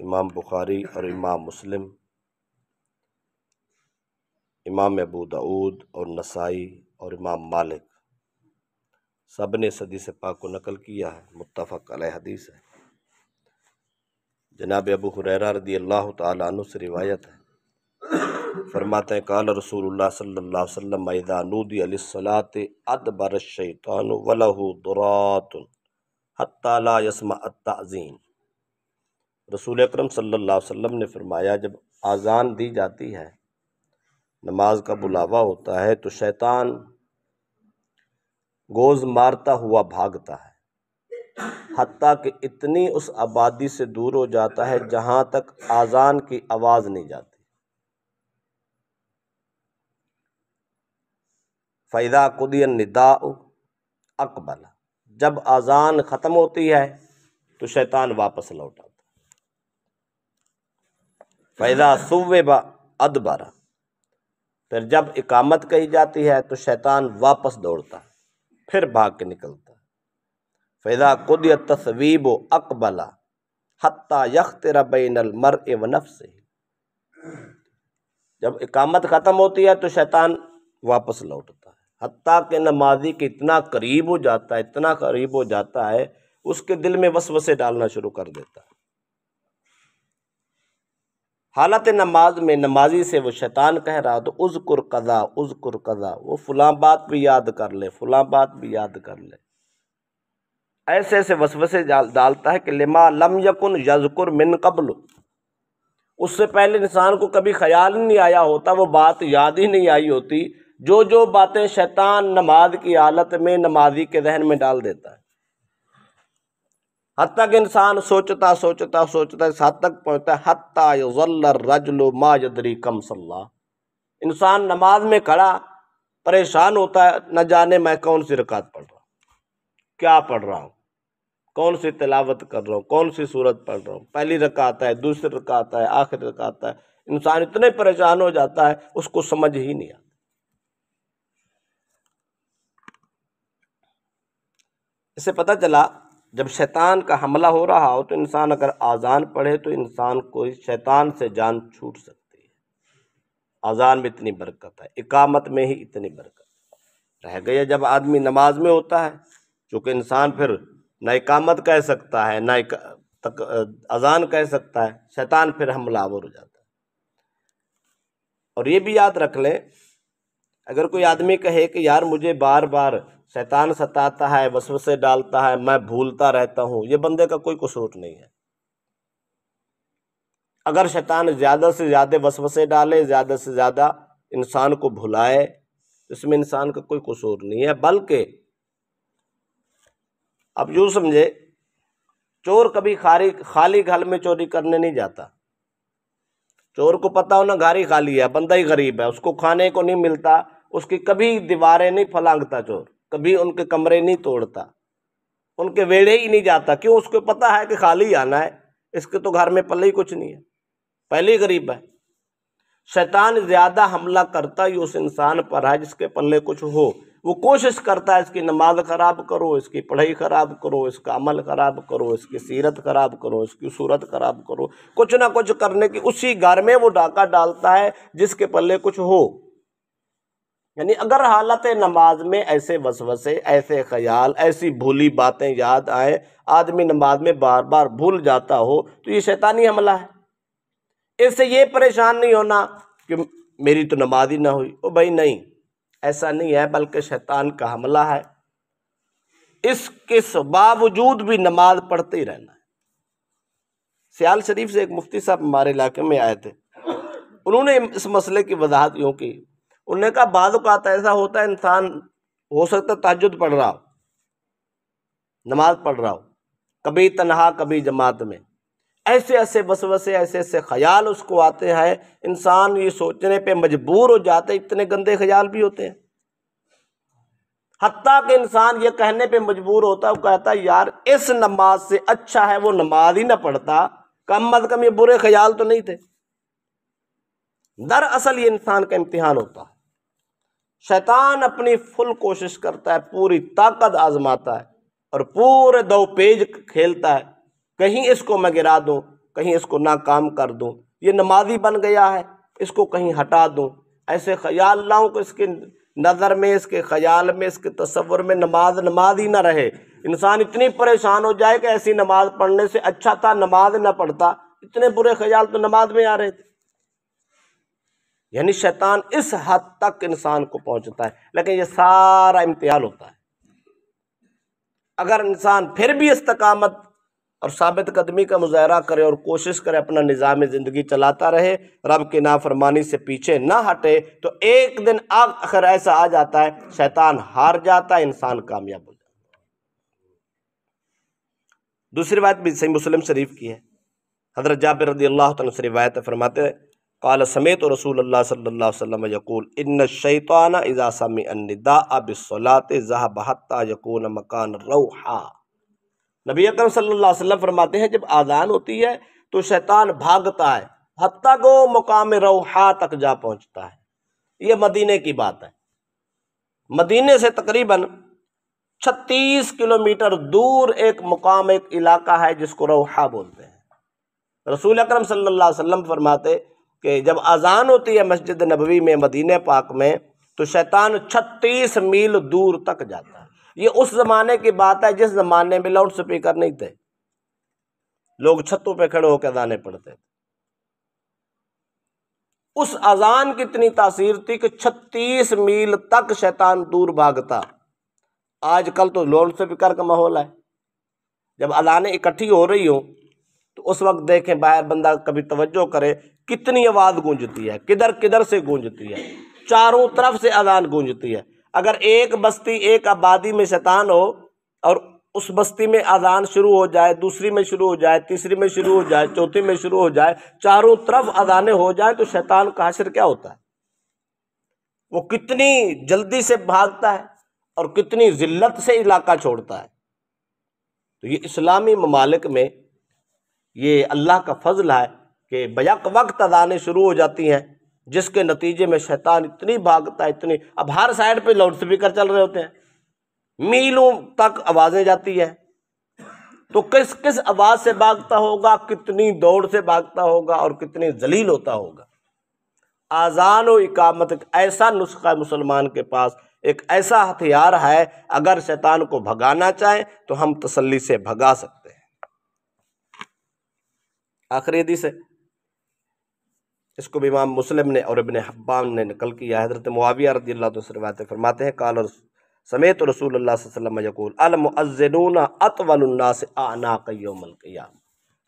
इमाम बुखारी और इमाम मुस्लिम इमाम अबू दाऊद और नसाई और इमाम मालिक सब ने सदी से पाक को नकल किया है मुतफ़क़ हदीस है जनाब अबू हुररा रदी अल्लाह तु से रिवायत है फरमाते हैं काल रसूल सल्ला वसम मैदानूदीसलात अदबर शैतान वलहू दुरात हत्ता ला अत्ताज़ीन रसूल अकरम सल्लल्लाहु अलैहि ने फरमाया जब आज़ान दी जाती है नमाज का हम्म। बुलावा होता है तो शैतान गोज़ मारता हुआ भागता है हती कि इतनी उस आबादी से दूर हो जाता है जहाँ तक आज़ान की आवाज़ नहीं जाती फ़ैदा कुदियन निदा अकबल जब आज़ान ख़त्म होती है तो शैतान वापस लौटा फ़ैज़ा सुब अदबर फिर जब इकामत कही जाती है तो शैतान वापस दौड़ता है फिर भाग के निकलता है फ़ैज़ा खुद तस्वीब अकबला हती मर ए व से जब इकामत ख़त्म होती है तो शैतान वापस लौटता है हती के नमाजी के इतना करीब हो जाता है इतना करीब हो जाता है उसके दिल में वसे डालना शुरू कर देता है हालत नमाज में नमाजी से वो शैतान कह रहा तो उजकुर कदा उजकुर कदा वो फ़लां बात भी याद कर ले फ़लाँ बात भी याद कर ले ऐसे ऐसे वसवसे डालता है कि लिमा लम यकुन यजकुर मिन कबल उससे पहले इंसान को कभी ख्याल ही नहीं आया होता वो बात याद ही नहीं आई होती जो जो बातें शैतान नमाज की हालत में नमाजी के जहन में डाल देता है हद तक इंसान सोचता सोचता सोचता इस हद तक पहुँचता है रजलो माजदरी कम सल्ला इंसान नमाज में खड़ा परेशान होता है न जाने मैं कौन सी रकात पढ़ रहा हूँ क्या पढ़ रहा हूँ कौन सी तिलावत कर रहा हूँ कौन सी सूरत पढ़ रहा हूँ पहली रकात है दूसरी रकात है आखिरी रकात है इंसान इतने परेशान हो जाता है उसको समझ ही नहीं आता इससे पता चला जब शैतान का हमला हो रहा हो तो इंसान अगर आज़ान पढ़े तो इंसान को शैतान से जान छूट सकती है आज़ान में इतनी बरकत है इकामत में ही इतनी बरकत रह गया जब आदमी नमाज में होता है चूँकि इंसान फिर ना इकामत कह सकता है ना तक अजान कह सकता है शैतान फिर हमलावर हो जाता है और ये भी याद रख लें अगर कोई आदमी कहे कि यार मुझे बार बार शैतान सताता है वसवसे डालता है मैं भूलता रहता हूँ ये बंदे का कोई कसूर नहीं है अगर शैतान ज़्यादा से ज़्यादा वसवसे डाले ज़्यादा से ज़्यादा इंसान को भुलाए तो इसमें इंसान का कोई कसूर नहीं है बल्कि अब यूँ समझे चोर कभी खाली खाली घर में चोरी करने नहीं जाता चोर को पता हो ना घर ही खाली है बंदा ही गरीब है उसको खाने को नहीं मिलता उसकी कभी दीवारें नहीं फलांगता चोर कभी उनके कमरे नहीं तोड़ता उनके वेड़े ही नहीं जाता क्यों उसको पता है कि खाली आना है इसके तो घर में पल्ले ही कुछ नहीं है पहले ही गरीब है शैतान ज़्यादा हमला करता ही उस इंसान पर है जिसके पल्ले कुछ हो वो कोशिश करता है इसकी नमाज ख़राब करो इसकी पढ़ाई ख़राब करो इसका अमल ख़राब करो इसकी सीरत ख़राब करो इसकी सूरत ख़राब करो कुछ ना कुछ करने की उसी घर में वो डाका डालता है जिसके पल्ले कुछ हो यानी अगर हालत नमाज में ऐसे वसवसे ऐसे ख्याल ऐसी भूली बातें याद आए आदमी नमाज में बार बार भूल जाता हो तो ये शैतानी हमला है इससे ये परेशान नहीं होना कि मेरी तो नमाज ही ना हुई ओ भाई नहीं ऐसा नहीं है बल्कि शैतान का हमला है इसके बावजूद भी नमाज पढ़ते ही रहना है सियाल शरीफ से एक मुफ्ती साहब हमारे इलाके में आए थे उन्होंने इस मसले की वजाहत यूँ की उन्होंने कहा बाद ऐसा होता है इंसान हो सकता है ताजुद पढ़ रहा हो नमाज पढ़ रहा हो कभी तनहा कभी जमात में ऐसे ऐसे बस बसे ऐसे ऐसे ख्याल उसको आते हैं इंसान ये सोचने पे मजबूर हो जाते इतने गंदे ख्याल भी होते हैं हती कि इंसान ये कहने पे मजबूर होता वो कहता है यार इस नमाज से अच्छा है वो नमाज ही ना पढ़ता कम अज कम ये बुरे ख्याल तो नहीं थे दरअसल ये इंसान का इम्तिहान होता है शैतान अपनी फुल कोशिश करता है पूरी ताकत आजमाता है और पूरे दो पेज खेलता है कहीं इसको मैं गिरा दूँ कहीं इसको नाकाम कर दूँ ये नमाजी बन गया है इसको कहीं हटा दूँ ऐसे ख्याल लाऊँ कि इसके नज़र में इसके ख्याल में इसके तस्वुर में नमाज नमाज ही ना रहे इंसान इतनी परेशान हो जाए कि ऐसी नमाज पढ़ने से अच्छा था नमाज ना पढ़ता इतने बुरे ख्याल तो नमाज में आ रहे थे यानी शैतान इस हद तक इंसान को पहुंचता है लेकिन ये सारा इम्तिहान होता है अगर इंसान फिर भी इस्तकामत और साबित कदमी का मुजाहरा करे और कोशिश करे अपना निज़ाम ज़िंदगी चलाता रहे रब की नाफरमानी से पीछे ना हटे तो एक दिन आग ऐसा आ जाता है शैतान हार जाता है इंसान कामयाब हो जाता दूसरी बात भी सही मुस्लिम शरीफ की है हजरत जाबिर रदी अल्लाह से रिवायत फरमाते हैं काल समेत रसूल सल्ला वसम यकूल इन शैताना इजासमी अनदा अबिसलात जहा बहत्ता यकून मकान रौहा नबी अकरम सल्लल्लाहु अलैहि वसल्लम फरमाते हैं जब आज़ान होती है तो शैतान भागता है हत्ता गो मुकाम रोहा तक जा पहुंचता है ये मदीने की बात है मदीने से तकरीबन 36 किलोमीटर दूर एक मुकाम एक इलाका है जिसको रोहा बोलते हैं रसूल अकरम सल्लल्लाहु अलैहि वसल्लम फरमाते कि जब अज़ान होती है मस्जिद नबवी में मदीन पाक में तो शैतान छत्तीस मील दूर तक जाता है ये उस ज़माने की बात है जिस ज़माने में लाउड स्पीकर नहीं थे लोग छतों पे खड़े होकर अजाने पढ़ते थे उस अजान की इतनी तासीर थी कि छत्तीस मील तक शैतान दूर भागता आजकल तो लाउड स्पीकर का माहौल है जब अजानें इकट्ठी हो रही हो तो उस वक्त देखें बाहर बंदा कभी तवज्जो करे कितनी आवाज़ गूंजती है किधर किधर से गूंजती है चारों तरफ से अजान गूंजती है अगर एक बस्ती एक आबादी में शैतान हो और उस बस्ती में अजान शुरू हो जाए दूसरी में शुरू हो जाए तीसरी में शुरू हो जाए चौथी में शुरू हो जाए चारों तरफ अजाने हो जाए तो शैतान का हशर क्या होता है वो कितनी जल्दी से भागता है और कितनी जिल्लत से इलाका छोड़ता है तो ये इस्लामी ममालिक में ये अल्लाह का फजल है कि बैक वक्त अदाने शुरू हो जाती हैं जिसके नतीजे में शैतान इतनी भागता है इतनी अब हर साइड पे लाउड स्पीकर चल रहे होते हैं मीलों तक आवाज़ें जाती हैं तो किस किस आवाज़ से भागता होगा कितनी दौड़ से भागता होगा और कितनी जलील होता होगा आज़ान इकामत एक ऐसा नुस्खा मुसलमान के पास एक ऐसा हथियार है अगर शैतान को भगाना चाहे तो हम तसल्ली से भगा सकते हैं आखिरी दिशा इसको भी इमाम मुस्लिम ने और इबन हब्बाम ने नकल किया हज़रत मुआविया रदी अल्लाह तो रवायत फरमाते हैं काल समेत रसूल वसम यकूल अलमुअज़िन अतवलन्ना से आना कयोमल क़याम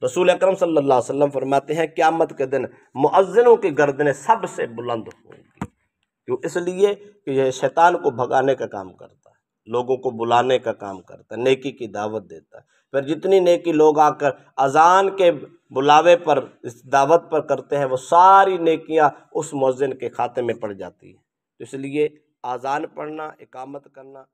रसूल अकरम सल्लल्लाहु अलैहि वसल्लम फरमाते हैं क़्यामत के दिन मुअज़िनों की गर्दनें सबसे बुलंद होंगी क्यों इसलिए कि यह शैतान को भगाने का काम करते लोगों को बुलाने का काम करता है नेकी की दावत देता है फिर जितनी नेकी लोग आकर अजान के बुलावे पर इस दावत पर करते हैं वो सारी नेकियां उस मौजन के खाते में पड़ जाती हैं तो इसलिए अजान पढ़ना इकामत करना